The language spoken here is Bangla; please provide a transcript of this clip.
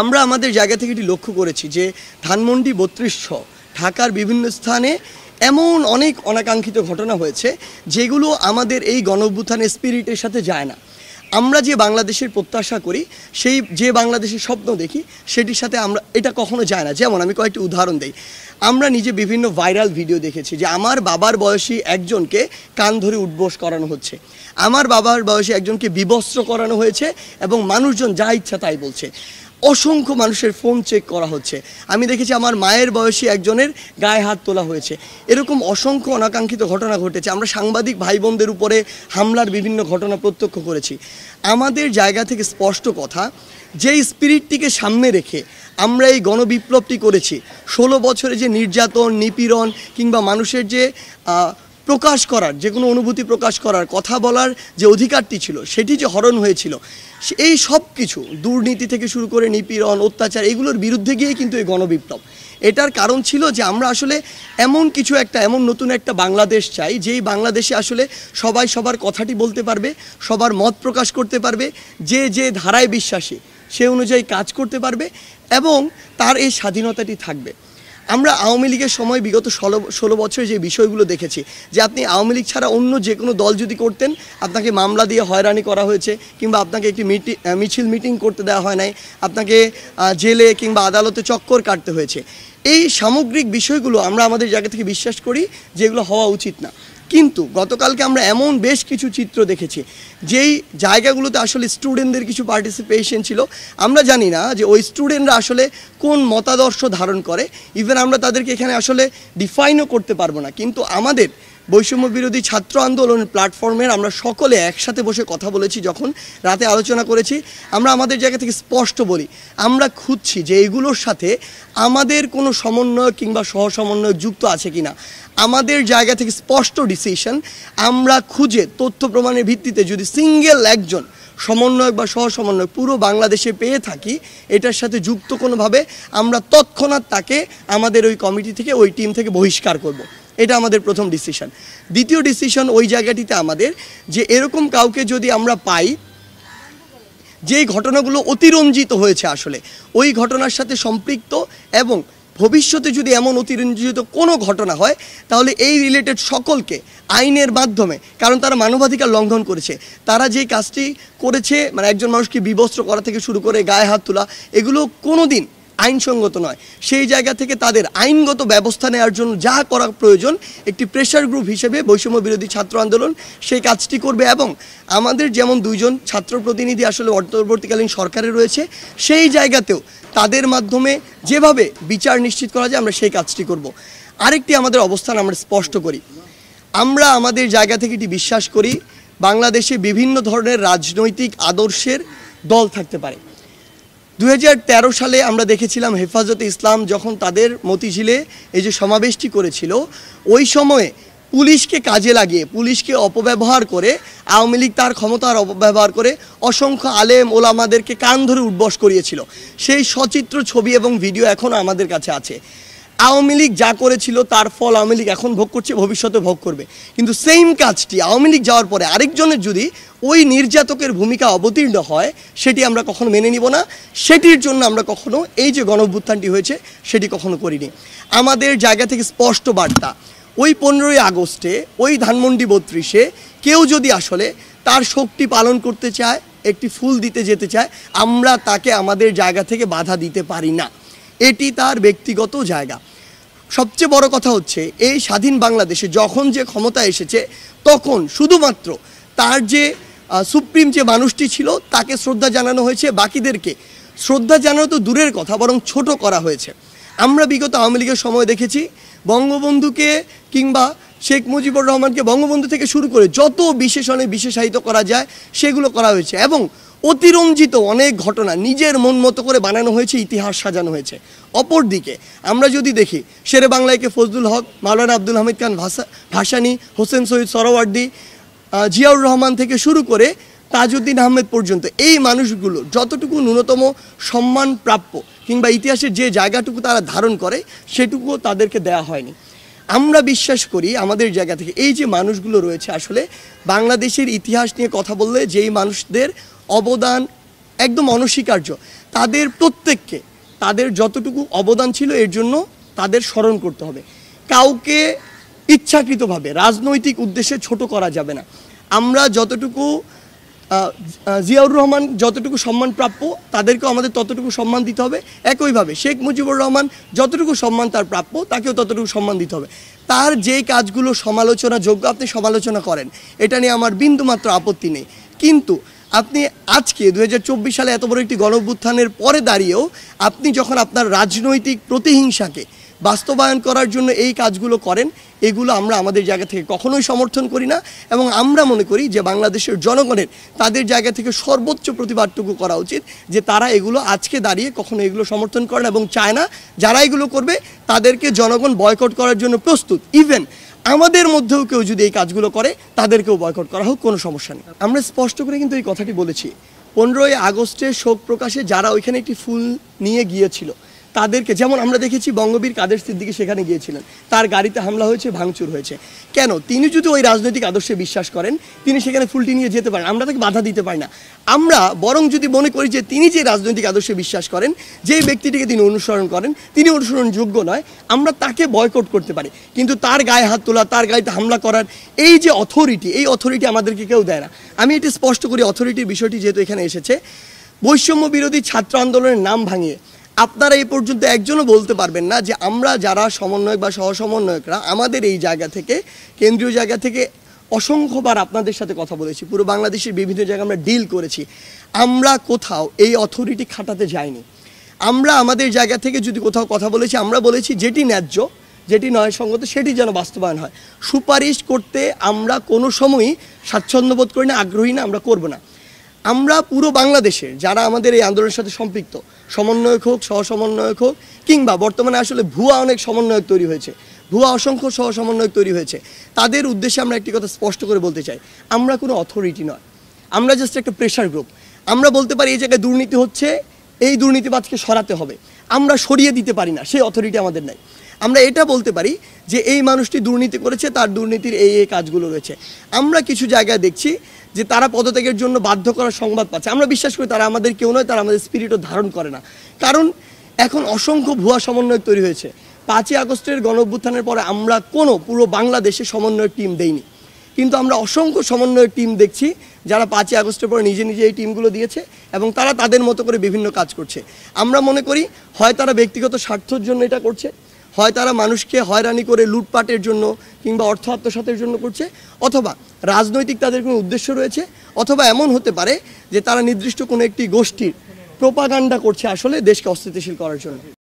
আমরা আমাদের জায়গা থেকে এটি লক্ষ্য করেছি যে ধানমন্ডি বত্রিশ ছ ঢাকার বিভিন্ন স্থানে এমন অনেক অনাকাঙ্ক্ষিত ঘটনা হয়েছে যেগুলো আমাদের এই গণ স্পিরিটের সাথে যায় না আমরা যে বাংলাদেশের প্রত্যাশা করি সেই যে বাংলাদেশের স্বপ্ন দেখি সেটির সাথে আমরা এটা কখনো যায় না যেমন আমি কয়েকটি উদাহরণ দিই আমরা নিজে বিভিন্ন ভাইরাল ভিডিও দেখেছি যে আমার বাবার বয়সী একজনকে কান ধরে উদ্বোস করানো হচ্ছে আমার বাবার বয়সী একজনকে বিবস্ত্র করানো হয়েছে এবং মানুষজন যা ইচ্ছা তাই বলছে অসংখ্য মানুষের ফোন চেক করা হচ্ছে আমি দেখেছি আমার মায়ের বয়সী একজনের গায়ে হাত তোলা হয়েছে এরকম অসংখ্য অনাকাঙ্ক্ষিত ঘটনা ঘটেছে আমরা সাংবাদিক ভাই বোনদের উপরে হামলার বিভিন্ন ঘটনা প্রত্যক্ষ করেছি আমাদের জায়গা থেকে স্পষ্ট কথা যে স্পিরিটটিকে সামনে রেখে আমরা এই গণবিপ্লবটি করেছি ষোলো বছরে যে নির্যাতন নিপীড়ন কিংবা মানুষের যে প্রকাশ করার যে কোনো অনুভূতি প্রকাশ করার কথা বলার যে অধিকারটি ছিল সেটি যে হরণ হয়েছিল এই সব কিছু দুর্নীতি থেকে শুরু করে নিপীড়ন অত্যাচার এগুলোর বিরুদ্ধে গিয়ে কিন্তু এই গণবিপ্লব এটার কারণ ছিল যে আমরা আসলে এমন কিছু একটা এমন নতুন একটা বাংলাদেশ চাই যেই বাংলাদেশে আসলে সবাই সবার কথাটি বলতে পারবে সবার মত প্রকাশ করতে পারবে যে যে ধারায় বিশ্বাসী সে অনুযায়ী কাজ করতে পারবে এবং তার এই স্বাধীনতাটি থাকবে আমরা আওয়ামী লীগের সময় বিগত ষোলো ষোলো বছরে যে বিষয়গুলো দেখেছি যে আপনি আওয়ামী লীগ ছাড়া অন্য যে কোনো দল যদি করতেন আপনাকে মামলা দিয়ে হয়রানি করা হয়েছে কিংবা আপনাকে একটি মিছিল মিটিং করতে দেওয়া হয় নাই আপনাকে জেলে কিংবা আদালতে চক্কর কাটতে হয়েছে এই সামগ্রিক বিষয়গুলো আমরা আমাদের জায়গা থেকে বিশ্বাস করি যেগুলো হওয়া উচিত না কিন্তু গতকালকে আমরা এমন বেশ কিছু চিত্র দেখেছি যেই জায়গাগুলোতে আসলে স্টুডেন্টদের কিছু পার্টিসিপেশন ছিল আমরা জানি না যে ওই স্টুডেন্টরা আসলে কোন মতাদর্শ ধারণ করে ইভেন আমরা তাদেরকে এখানে আসলে ডিফাইনও করতে পারবো না কিন্তু আমাদের বৈষম্য বিরোধী ছাত্র আন্দোলন প্ল্যাটফর্মের আমরা সকলে একসাথে বসে কথা বলেছি যখন রাতে আলোচনা করেছি আমরা আমাদের জায়গা থেকে স্পষ্ট বলি আমরা খুঁজছি যে এগুলোর সাথে আমাদের কোনো সমন্বয় কিংবা সহসমন্বয় যুক্ত আছে কিনা আমাদের জায়গা থেকে স্পষ্ট ডিসিশন আমরা খুঁজে তথ্য প্রমাণের ভিত্তিতে যদি সিঙ্গেল একজন সমন্বয়ক বা সহ সমন্বয়ক পুরো বাংলাদেশে পেয়ে থাকি এটার সাথে যুক্ত কোনোভাবে আমরা তৎক্ষণাৎ তাকে আমাদের ওই কমিটি থেকে ওই টিম থেকে বহিষ্কার করব। এটা আমাদের প্রথম ডিসিশন দ্বিতীয় ডিসিশন ওই জায়গাটিতে আমাদের যে এরকম কাউকে যদি আমরা পাই যেই ঘটনাগুলো অতিরঞ্জিত হয়েছে আসলে ওই ঘটনার সাথে সম্পৃক্ত এবং ভবিষ্যতে যদি এমন অতিরঞ্জিত কোনো ঘটনা হয় তাহলে এই রিলেটেড সকলকে আইনের মাধ্যমে কারণ তারা মানবাধিকার লঙ্ঘন করেছে তারা যে কাজটি করেছে মানে একজন মানুষকে বিবস্ত্র করা থেকে শুরু করে গায়ে হাত তোলা এগুলো কোনো দিন আইনসঙ্গত নয় সেই জায়গা থেকে তাদের আইনগত ব্যবস্থা নেওয়ার জন্য যা করা প্রয়োজন একটি প্রেশার গ্রুপ হিসেবে বৈষম্য বিরোধী ছাত্র আন্দোলন সেই কাজটি করবে এবং আমাদের যেমন দুইজন ছাত্র প্রতিনিধি আসলে অন্তর্বর্তীকালীন সরকারে রয়েছে সেই জায়গাতেও তাদের মাধ্যমে যেভাবে বিচার নিশ্চিত করা যায় আমরা সেই কাজটি করব। আরেকটি আমাদের অবস্থান আমরা স্পষ্ট করি আমরা আমাদের জায়গা থেকে এটি বিশ্বাস করি বাংলাদেশে বিভিন্ন ধরনের রাজনৈতিক আদর্শের দল থাকতে পারে দু সালে আমরা দেখেছিলাম হেফাজতে ইসলাম যখন তাদের মতিঝিলে এই যে সমাবেশটি করেছিল ওই সময়ে পুলিশকে কাজে লাগিয়ে পুলিশকে অপব্যবহার করে আওয়ামী লীগ তার ক্ষমতার অপব্যবহার করে অসংখ্য আলেম ওলামাদেরকে কান ধরে উদ্বস করিয়েছিল সেই সচিত্র ছবি এবং ভিডিও এখনও আমাদের কাছে আছে আওয়ামী লীগ যা করেছিল তার ফল আওয়ামী লীগ এখন ভোগ করছে ভবিষ্যতে ভোগ করবে কিন্তু সেম কাজটি আওয়ামী লীগ যাওয়ার পরে আরেকজনের যদি ওই নির্যাতকের ভূমিকা অবতীর্ণ হয় সেটি আমরা কখনো মেনে নিব না সেটির জন্য আমরা কখনো এই যে গণভ্যুত্থানটি হয়েছে সেটি কখনো করিনি আমাদের জায়গা থেকে স্পষ্ট বার্তা ওই পনেরোই আগস্টে ওই ধানমন্ডি বত্রিশে কেউ যদি আসলে তার শক্তি পালন করতে চায় একটি ফুল দিতে যেতে চায় আমরা তাকে আমাদের জায়গা থেকে বাধা দিতে পারি না এটি তার ব্যক্তিগত জায়গা সবচেয়ে বড় কথা হচ্ছে এই স্বাধীন বাংলাদেশে যখন যে ক্ষমতা এসেছে তখন শুধুমাত্র তার যে সুপ্রিম যে মানুষটি ছিল তাকে শ্রদ্ধা জানানো হয়েছে বাকিদেরকে শ্রদ্ধা জানানো তো দূরের কথা বরং ছোট করা হয়েছে আমরা বিগত আওয়ামী লীগের সময় দেখেছি বঙ্গবন্ধুকে কিংবা শেখ মুজিবুর রহমানকে বঙ্গবন্ধু থেকে শুরু করে যত বিশেষণে বিশেষায়িত করা যায় সেগুলো করা হয়েছে এবং অতিরঞ্জিত অনেক ঘটনা নিজের মন মতো করে বানানো হয়েছে ইতিহাস সাজানো হয়েছে অপরদিকে আমরা যদি দেখি শেরে বাংলায়কে ফজলুল হক মাওলানা আব্দুল হামিদ খান ভাষা ভাসানি হোসেন সৈয়দ সরওয়ার্দি জিয়াউর রহমান থেকে শুরু করে তাজউদ্দিন আহমেদ পর্যন্ত এই মানুষগুলো যতটুকু ন্যূনতম সম্মান প্রাপ্য কিংবা ইতিহাসের যে জায়গাটুকু তারা ধারণ করে সেটুকুও তাদেরকে দেয়া হয়নি আমরা বিশ্বাস করি আমাদের জায়গা থেকে এই যে মানুষগুলো রয়েছে আসলে বাংলাদেশের ইতিহাস নিয়ে কথা বললে যেই মানুষদের অবদান একদম অনস্বীকার্য তাদের প্রত্যেককে তাদের যতটুকু অবদান ছিল এর জন্য তাদের স্মরণ করতে হবে কাউকে ইচ্ছাকৃতভাবে রাজনৈতিক উদ্দেশ্যে ছোট করা যাবে না আমরা যতটুকু জিয়াউর রহমান যতটুকু সম্মান প্রাপ্য তাদেরকেও আমাদের ততটুকু সম্মান দিতে হবে একইভাবে শেখ মুজিবুর রহমান যতটুকু সম্মান তার প্রাপ্য তাকেও ততটুকু সম্মান দিতে হবে তার যে কাজগুলো সমালোচনা যোগ্য আপনি সমালোচনা করেন এটা নিয়ে আমার বিন্দুমাত্র আপত্তি নেই কিন্তু আপনি আজকে দু সালে এত বড় একটি গণভ্যুত্থানের পরে দাঁড়িয়েও আপনি যখন আপনার রাজনৈতিক প্রতিহিংসাকে বাস্তবায়ন করার জন্য এই কাজগুলো করেন এগুলো আমরা আমাদের জায়গা থেকে কখনোই সমর্থন করি না এবং আমরা মনে করি যে বাংলাদেশের জনগণের তাদের জায়গা থেকে সর্বোচ্চ প্রতিবাদটুকু করা উচিত যে তারা এগুলো আজকে দাঁড়িয়ে কখনো এগুলো সমর্থন করেন এবং চায় না যারা এগুলো করবে তাদেরকে জনগণ বয়কট করার জন্য প্রস্তুত ইভেন আমাদের মধ্যেও কেউ যদি এই কাজগুলো করে তাদেরকেও বয়কট করা হোক কোনো সমস্যা নেই আমরা স্পষ্ট করে কিন্তু এই কথাটি বলেছি পনেরোই আগস্টে শোক প্রকাশে যারা ওইখানে একটি ফুল নিয়ে গিয়েছিল তাদেরকে যেমন আমরা দেখেছি বঙ্গবীর কাদের সিদ্দিকে সেখানে গিয়েছিলেন তার গাড়িতে হামলা হয়েছে ভাঙচুর হয়েছে কেন তিনি যদি ওই রাজনৈতিক আদর্শে বিশ্বাস করেন তিনি সেখানে ফুলটি নিয়ে যেতে পারেন আমরা তাকে বাধা দিতে পারি না আমরা বরং যদি মনে করি যে তিনি যে রাজনৈতিক আদর্শে বিশ্বাস করেন যে ব্যক্তিটিকে তিনি অনুসরণ করেন তিনি অনুসরণযোগ্য নয় আমরা তাকে বয়কট করতে পারি কিন্তু তার গায়ে হাত তোলা তার গাড়িতে হামলা করার এই যে অথরিটি এই অথরিটি আমাদেরকে কেউ দেয় না আমি এটি স্পষ্ট করি অথরিটির বিষয়টি যেহেতু এখানে এসেছে বৈষম্য বিরোধী ছাত্র আন্দোলনের নাম ভাঙিয়ে আপনারা এই পর্যন্ত একজনও বলতে পারবেন না যে আমরা যারা সমন্বয়ক বা সহসমন্বয়করা আমাদের এই জায়গা থেকে কেন্দ্রীয় জায়গা থেকে অসংখ্যবার আপনাদের সাথে কথা বলেছি পুরো বাংলাদেশের বিভিন্ন জায়গায় আমরা ডিল করেছি আমরা কোথাও এই অথরিটি খাটাতে যাইনি আমরা আমাদের জায়গা থেকে যদি কোথাও কথা বলেছি আমরা বলেছি যেটি ন্যায্য যেটি নয় সঙ্গত সেটি যেন বাস্তবায়ন হয় সুপারিশ করতে আমরা কোনো সময়ই স্বাচ্ছন্দ্য বোধ করি না আগ্রহী না আমরা করব না আমরা পুরো বাংলাদেশে যারা আমাদের এই আন্দোলনের সাথে সম্পৃক্ত সমন্বয়ক হোক সমন্বয়ক হোক কিংবা বর্তমানে আসলে ভুয়া অনেক সমন্বয়ক তৈরি হয়েছে ভুয়া অসংখ্য সহ সমন্বয়ক তৈরি হয়েছে তাদের উদ্দেশ্যে আমরা একটি কথা স্পষ্ট করে বলতে চাই আমরা কোনো অথরিটি নয় আমরা জাস্ট একটা প্রেশার গ্রুপ আমরা বলতে পারি এই জায়গায় দুর্নীতি হচ্ছে এই দুর্নীতিবাদকে সরাতে হবে আমরা সরিয়ে দিতে পারি না সেই অথরিটি আমাদের নাই আমরা এটা বলতে পারি যে এই মানুষটি দুর্নীতি করেছে তার দুর্নীতির এই এই কাজগুলো রয়েছে আমরা কিছু জায়গায় দেখছি যে তারা পদত্যাগের জন্য বাধ্য করার সংবাদ পাচ্ছে আমরা বিশ্বাস করি তারা আমাদের কেউ নয় তারা আমাদের স্পিরিটও ধারণ করে না কারণ এখন অসংখ্য ভুয়া সমন্বয় তৈরি হয়েছে পাঁচই আগস্টের গণভ্যুত্থানের পরে আমরা কোনো পুরো বাংলাদেশে সমন্বয় টিম দেইনি কিন্তু আমরা অসংখ্য সমন্বয়ের টিম দেখছি যারা পাঁচই আগস্টের পরে নিজে নিজে এই টিমগুলো দিয়েছে এবং তারা তাদের মতো করে বিভিন্ন কাজ করছে আমরা মনে করি হয় তারা ব্যক্তিগত স্বার্থর জন্য এটা করছে হয় তারা মানুষকে হয়রানি করে লুটপাটের জন্য কিংবা অর্থ আত্মসাতের জন্য করছে অথবা রাজনৈতিক তাদের কোনো উদ্দেশ্য রয়েছে অথবা এমন হতে পারে যে তারা নির্দিষ্ট কোনো একটি গোষ্ঠীর প্রোপাগান্ডা করছে আসলে দেশকে অস্থিতিশীল করার জন্য